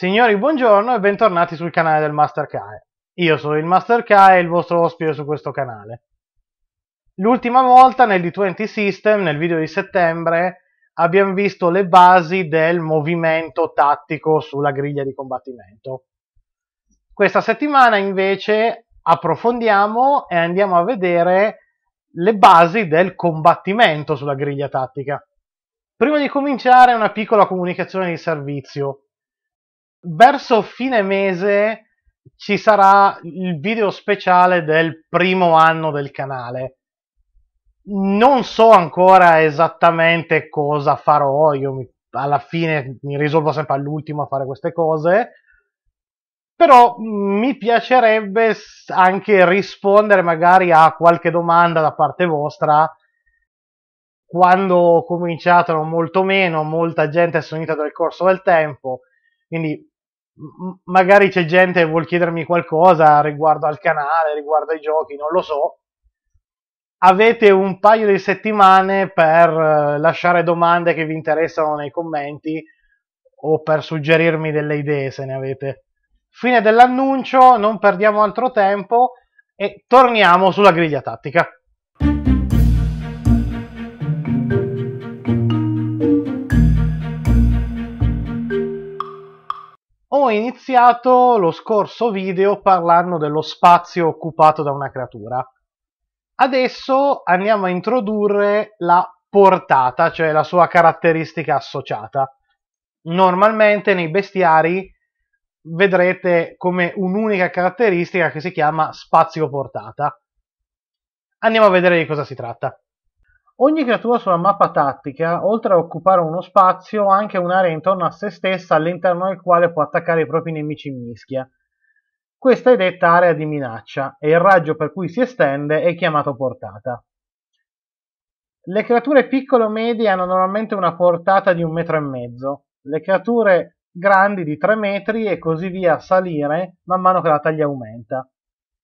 Signori, buongiorno e bentornati sul canale del Master Kae. Io sono il Master Kae e il vostro ospite su questo canale. L'ultima volta nel D20 System, nel video di settembre, abbiamo visto le basi del movimento tattico sulla griglia di combattimento. Questa settimana invece approfondiamo e andiamo a vedere le basi del combattimento sulla griglia tattica. Prima di cominciare una piccola comunicazione di servizio verso fine mese ci sarà il video speciale del primo anno del canale. Non so ancora esattamente cosa farò, io mi, alla fine mi risolvo sempre all'ultimo a fare queste cose, però mi piacerebbe anche rispondere magari a qualche domanda da parte vostra. Quando ho cominciato molto meno, molta gente è sognata nel corso del tempo, quindi magari c'è gente che vuol chiedermi qualcosa riguardo al canale, riguardo ai giochi, non lo so. Avete un paio di settimane per eh, lasciare domande che vi interessano nei commenti o per suggerirmi delle idee se ne avete. Fine dell'annuncio, non perdiamo altro tempo e torniamo sulla griglia tattica. ho iniziato lo scorso video parlando dello spazio occupato da una creatura. Adesso andiamo a introdurre la portata, cioè la sua caratteristica associata. Normalmente nei bestiari vedrete come un'unica caratteristica che si chiama spazio portata. Andiamo a vedere di cosa si tratta. Ogni creatura sulla mappa tattica, oltre a occupare uno spazio, ha anche un'area intorno a se stessa all'interno del quale può attaccare i propri nemici in mischia. Questa è detta area di minaccia e il raggio per cui si estende è chiamato portata. Le creature piccole o medie hanno normalmente una portata di un metro e mezzo, le creature grandi di 3 metri e così via a salire man mano che la taglia aumenta.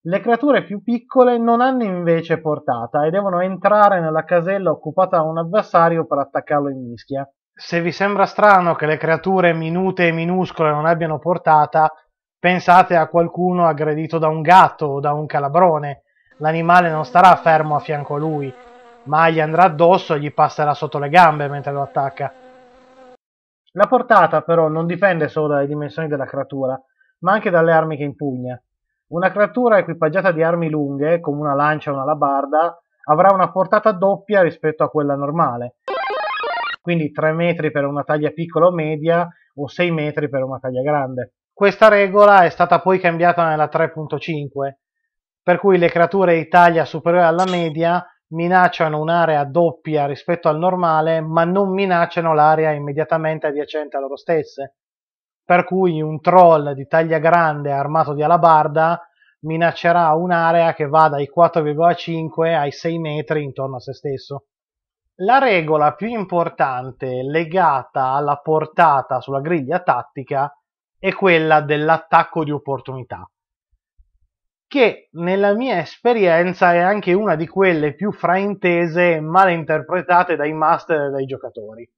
Le creature più piccole non hanno invece portata e devono entrare nella casella occupata da un avversario per attaccarlo in mischia. Se vi sembra strano che le creature minute e minuscole non abbiano portata, pensate a qualcuno aggredito da un gatto o da un calabrone. L'animale non starà fermo a fianco a lui, ma gli andrà addosso e gli passerà sotto le gambe mentre lo attacca. La portata però non dipende solo dalle dimensioni della creatura, ma anche dalle armi che impugna. Una creatura equipaggiata di armi lunghe, come una lancia o una labarda, avrà una portata doppia rispetto a quella normale, quindi 3 metri per una taglia piccola o media o 6 metri per una taglia grande. Questa regola è stata poi cambiata nella 3.5, per cui le creature di taglia superiore alla media minacciano un'area doppia rispetto al normale, ma non minacciano l'area immediatamente adiacente a loro stesse per cui un troll di taglia grande armato di alabarda minaccerà un'area che va dai 4,5 ai 6 metri intorno a se stesso. La regola più importante legata alla portata sulla griglia tattica è quella dell'attacco di opportunità, che nella mia esperienza è anche una di quelle più fraintese e mal interpretate dai master e dai giocatori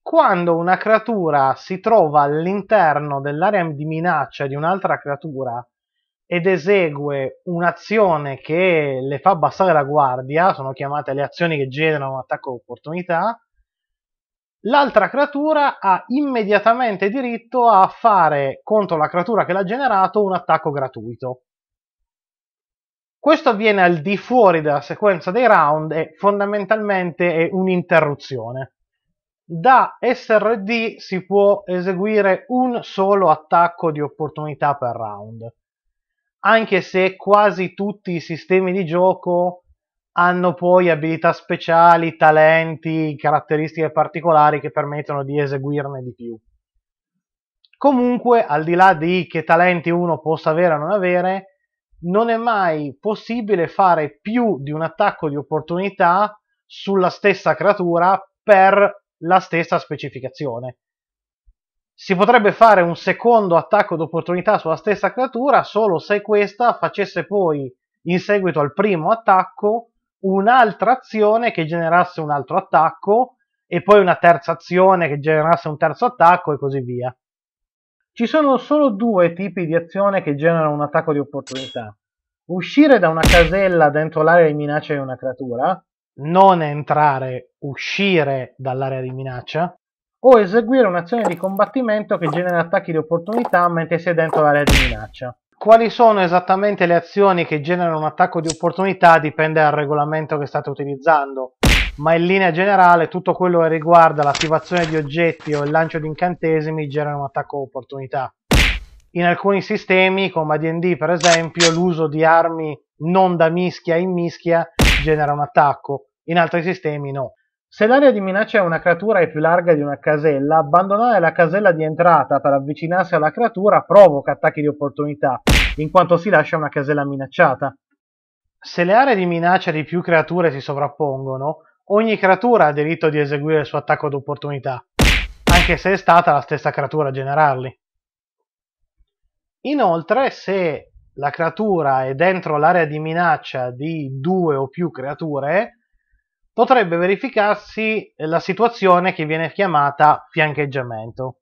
quando una creatura si trova all'interno dell'area di minaccia di un'altra creatura ed esegue un'azione che le fa abbassare la guardia, sono chiamate le azioni che generano un attacco d'opportunità, l'altra creatura ha immediatamente diritto a fare contro la creatura che l'ha generato un attacco gratuito. Questo avviene al di fuori della sequenza dei round e fondamentalmente è un'interruzione da SRD si può eseguire un solo attacco di opportunità per round, anche se quasi tutti i sistemi di gioco hanno poi abilità speciali, talenti, caratteristiche particolari che permettono di eseguirne di più. Comunque, al di là di che talenti uno possa avere o non avere, non è mai possibile fare più di un attacco di opportunità sulla stessa creatura per la stessa specificazione. Si potrebbe fare un secondo attacco d'opportunità sulla stessa creatura solo se questa facesse poi in seguito al primo attacco un'altra azione che generasse un altro attacco e poi una terza azione che generasse un terzo attacco e così via. Ci sono solo due tipi di azione che generano un attacco di opportunità. Uscire da una casella dentro l'area di minaccia di una creatura, non entrare, uscire dall'area di minaccia, o eseguire un'azione di combattimento che genera attacchi di opportunità mentre si è dentro l'area di minaccia. Quali sono esattamente le azioni che generano un attacco di opportunità dipende dal regolamento che state utilizzando, ma in linea generale tutto quello che riguarda l'attivazione di oggetti o il lancio di incantesimi genera un attacco di opportunità. In alcuni sistemi, come AD&D per esempio, l'uso di armi non da mischia in mischia genera un attacco, in altri sistemi no. Se l'area di minaccia è una creatura è più larga di una casella, abbandonare la casella di entrata per avvicinarsi alla creatura provoca attacchi di opportunità, in quanto si lascia una casella minacciata. Se le aree di minaccia di più creature si sovrappongono, ogni creatura ha diritto di eseguire il suo attacco d'opportunità, anche se è stata la stessa creatura a generarli. Inoltre, se la creatura è dentro l'area di minaccia di due o più creature, potrebbe verificarsi la situazione che viene chiamata fiancheggiamento.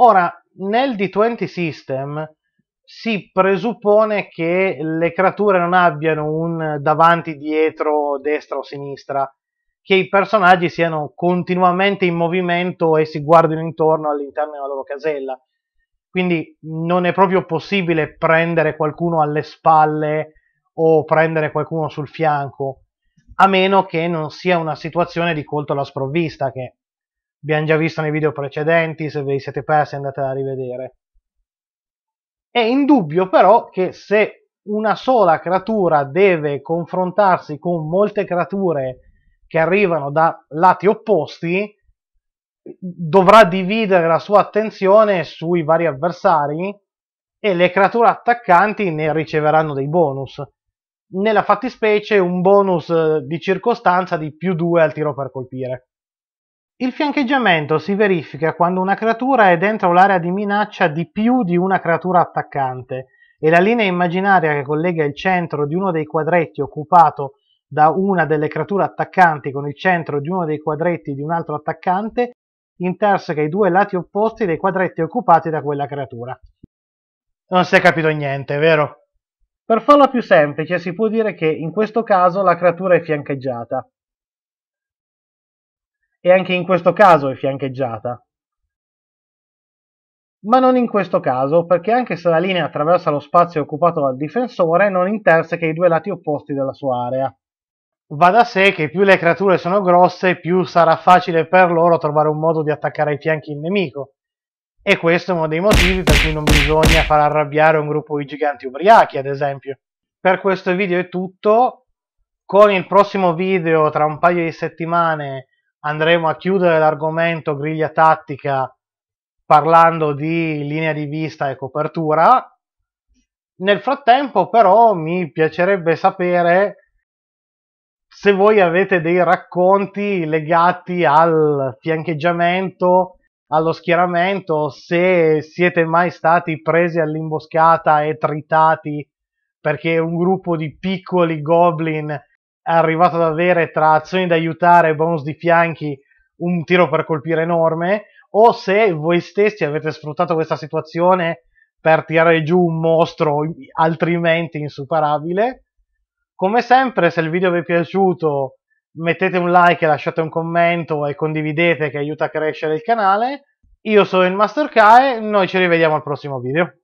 Ora, nel D20 System si presuppone che le creature non abbiano un davanti, dietro, destra o sinistra, che i personaggi siano continuamente in movimento e si guardino intorno all'interno della loro casella. Quindi non è proprio possibile prendere qualcuno alle spalle o prendere qualcuno sul fianco a meno che non sia una situazione di colto alla sprovvista che abbiamo già visto nei video precedenti, se ve li siete persi andate a rivedere. È indubbio però che se una sola creatura deve confrontarsi con molte creature che arrivano da lati opposti, dovrà dividere la sua attenzione sui vari avversari e le creature attaccanti ne riceveranno dei bonus nella fattispecie un bonus eh, di circostanza di più 2 al tiro per colpire. Il fiancheggiamento si verifica quando una creatura è dentro l'area di minaccia di più di una creatura attaccante e la linea immaginaria che collega il centro di uno dei quadretti occupato da una delle creature attaccanti con il centro di uno dei quadretti di un altro attaccante interseca i due lati opposti dei quadretti occupati da quella creatura. Non si è capito niente, vero? Per farla più semplice si può dire che in questo caso la creatura è fiancheggiata. E anche in questo caso è fiancheggiata. Ma non in questo caso, perché anche se la linea attraversa lo spazio occupato dal difensore, non interseca i due lati opposti della sua area. Va da sé che più le creature sono grosse, più sarà facile per loro trovare un modo di attaccare ai fianchi il nemico, e questo è uno dei motivi per cui non bisogna far arrabbiare un gruppo di giganti ubriachi, ad esempio. Per questo video è tutto. Con il prossimo video, tra un paio di settimane, andremo a chiudere l'argomento griglia tattica parlando di linea di vista e copertura. Nel frattempo, però, mi piacerebbe sapere se voi avete dei racconti legati al fiancheggiamento allo schieramento, se siete mai stati presi all'imboscata e tritati perché un gruppo di piccoli goblin è arrivato ad avere tra azioni da aiutare e bonus di fianchi un tiro per colpire enorme, o se voi stessi avete sfruttato questa situazione per tirare giù un mostro altrimenti insuperabile. Come sempre, se il video vi è piaciuto, mettete un like, lasciate un commento e condividete che aiuta a crescere il canale. Io sono il Master Kae, noi ci rivediamo al prossimo video.